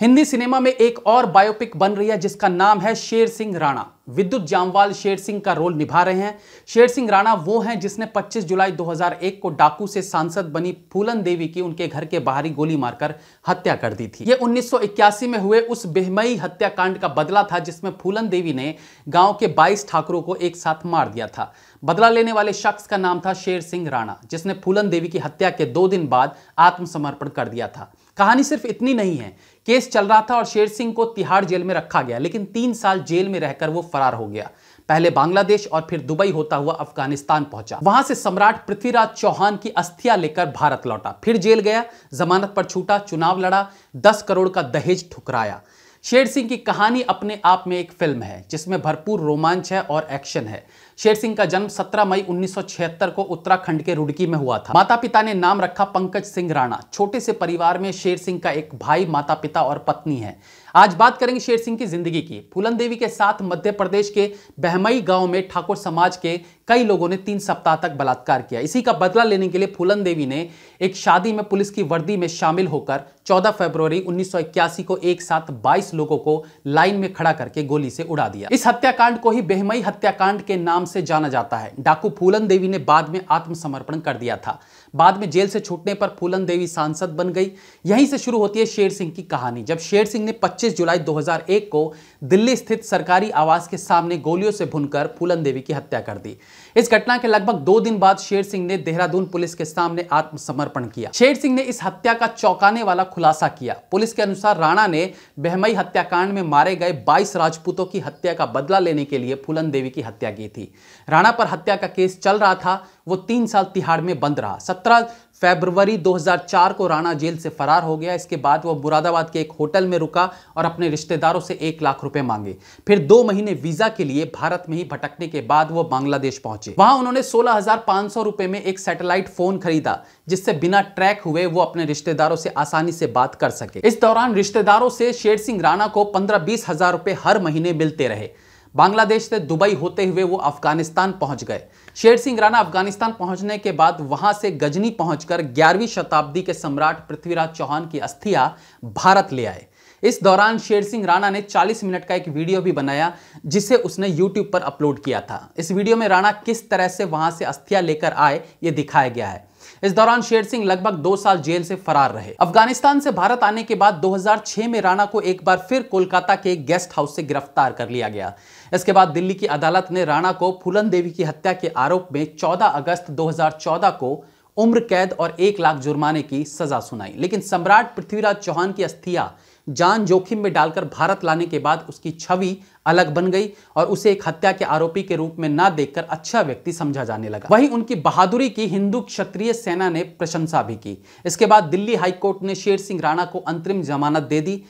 Hindi cinema में एक और बायोपिक बन रही है जिसका नाम है शेर सिंह राणा विद्युत जामवाल शेर सिंह का रोल निभा रहे हैं शेर सिंह राणा वो हैं जिसने 25 जुलाई 2001 को डाकू से सांसद बनी फूलन देवी की उनके घर के बाहरी गोली मारकर हत्या कर दी थी ये 1981 में हुए उस बेहमई हत्याकांड का बदला था जिसमें फूलन देवी ने गांव के 22 ठाकरों को एक साथ मार दिया था बदला लेने वाले शख्स का नाम था शेर सिंह राणा जिसने फूलन देवी की हत्या के दो दिन बाद आत्मसमर्पण कर दिया था कहानी सिर्फ इतनी नहीं है केस चल रहा था और शेर सिंह को तिहाड़ जेल में रखा गया लेकिन तीन साल जेल में रहकर वो फरार हो गया पहले बांग्लादेश और फिर दुबई होता हुआ अफगानिस्तान पहुंचा वहां से सम्राट पृथ्वीराज चौहान की अस्थियां लेकर भारत लौटा फिर जेल गया जमानत पर छूटा चुनाव लड़ा दस करोड़ का दहेज ठुकराया शेर सिंह की कहानी अपने आप में एक फिल्म है जिसमें भरपूर रोमांच है और एक्शन है शेर सिंह का जन्म 17 मई 1976 को उत्तराखंड के रुड़की में हुआ था माता पिता ने नाम रखा पंकज सिंह राणा छोटे से परिवार में शेर सिंह का एक भाई माता पिता और पत्नी है आज बात करेंगे शेर सिंह की जिंदगी की फूलन देवी के साथ मध्य प्रदेश के बहमई गांव में ठाकुर समाज के कई लोगों ने तीन सप्ताह तक बलात्कार किया इसी का बदला लेने के लिए फूलन देवी ने एक शादी में पुलिस की वर्दी में शामिल होकर 14 फरवरी 1981 को एक साथ 22 लोगों को लाइन में खड़ा करके गोली से उड़ा दिया इस हत्याकांड को ही बेहमई हत्याकांड के नाम से जाना जाता है डाकू फूलन देवी ने बाद में आत्मसमर्पण कर दिया था बाद में जेल से छूटने पर फूलन देवी सांसद बन गई यहीं से शुरू होती है शेर सिंह की कहानी जब शेर सिंह ने पच्चीस 25 जुलाई 2001 को दिल्ली स्थित सरकारी आवास के सामने गोलियों से भुनकर फूलन देवी की हत्या कर दी इस घटना के लगभग दो दिन बाद शेर सिंह ने देहरादून पुलिस के सामने आत्मसमर्पण किया शेर सिंह ने इस हत्या का चौंकाने वाला खुलासा किया पुलिस के अनुसार राणा ने बहमई हत्याकांड में मारे गए 22 राजपूतों की हत्या का बदला लेने के लिए फूलन देवी की हत्या की थी राणा पर हत्या का केस चल रहा था वो तीन साल तिहाड़ में बंद रहा सत्रह फेबरवरी 2004 को राणा जेल से फरार हो गया इसके बाद वह मुरादाबाद के एक होटल में रुका और अपने रिश्तेदारों से एक लाख रुपए मांगे फिर दो महीने वीजा के लिए भारत में ही भटकने के बाद वह बांग्लादेश पहुंचे वहां उन्होंने सोलह रुपए में एक सैटेलाइट फोन खरीदा जिससे बिना ट्रैक हुए वो अपने रिश्तेदारों से आसानी से बात कर सके इस दौरान रिश्तेदारों से शेर सिंह राणा को पंद्रह बीस हजार रुपए हर महीने मिलते रहे बांग्लादेश से दुबई होते हुए वो अफगानिस्तान पहुंच गए शेर सिंह राणा अफगानिस्तान पहुंचने के बाद वहां से गजनी पहुंचकर 11वीं शताब्दी के सम्राट पृथ्वीराज चौहान की अस्थियां भारत ले आए इस दौरान शेर सिंह राणा ने 40 मिनट का एक वीडियो भी बनाया जिसे उसने यूट्यूब पर अपलोड किया था इस वीडियो में राणा किस तरह से वहां से अस्थिया लेकर आए ये दिखाया गया है इस दौरान शेर सिंह लगभग दो साल जेल से फरार रहे अफगानिस्तान से भारत आने के बाद 2006 में राणा को एक बार फिर कोलकाता के एक गेस्ट हाउस से गिरफ्तार कर लिया गया इसके बाद दिल्ली की अदालत ने राणा को फूलन देवी की हत्या के आरोप में 14 अगस्त 2014 को उम्र कैद और एक लाख जुर्माने की सजा सुनाई लेकिन सम्राट पृथ्वीराज चौहान की अस्थिया जान जोखिम में डालकर भारत लाने के बाद उसकी छवि अलग बन गई और उसे एक हत्या के आरोपी के रूप में ना देखकर अच्छा व्यक्ति समझा जाने लगा वहीं उनकी बहादुरी की हिंदू क्षत्रिय सेना ने प्रशंसा भी की इसके बाद दिल्ली हाईकोर्ट ने शेर सिंह राणा को अंतरिम जमानत दे दी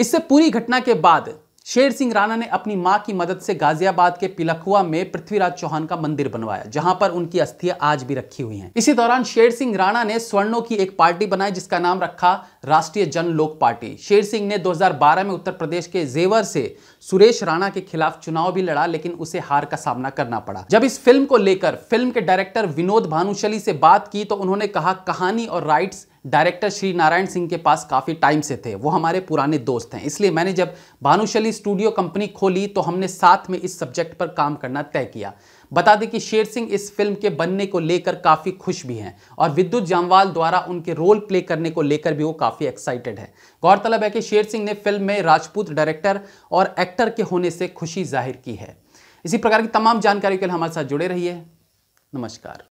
इससे पूरी घटना के बाद शेर सिंह राणा ने अपनी मां की मदद से गाजियाबाद के पिलखुआ में पृथ्वीराज चौहान का मंदिर बनवाया जहां पर उनकी अस्थियां आज भी रखी हुई हैं इसी दौरान शेर सिंह राणा ने स्वर्णों की एक पार्टी बनाई जिसका नाम रखा राष्ट्रीय जन लोक पार्टी शेर सिंह ने 2012 में उत्तर प्रदेश के जेवर से सुरेश राणा के खिलाफ चुनाव भी लड़ा लेकिन उसे हार का सामना करना पड़ा जब इस फिल्म को लेकर फिल्म के डायरेक्टर विनोद भानुशली से बात की तो उन्होंने कहा कहानी और राइट्स डायरेक्टर श्री नारायण सिंह के पास काफ़ी टाइम से थे वो हमारे पुराने दोस्त हैं इसलिए मैंने जब भानुशली स्टूडियो कंपनी खोली तो हमने साथ में इस सब्जेक्ट पर काम करना तय किया बता दें कि शेर सिंह इस फिल्म के बनने को लेकर काफ़ी खुश भी हैं और विद्युत जामवाल द्वारा उनके रोल प्ले करने को लेकर भी वो काफ़ी एक्साइटेड है गौरतलब है कि शेर सिंह ने फिल्म में राजपूत डायरेक्टर और एक्टर के होने से खुशी जाहिर की है इसी प्रकार की तमाम जानकारी के लिए हमारे साथ जुड़े रहिए नमस्कार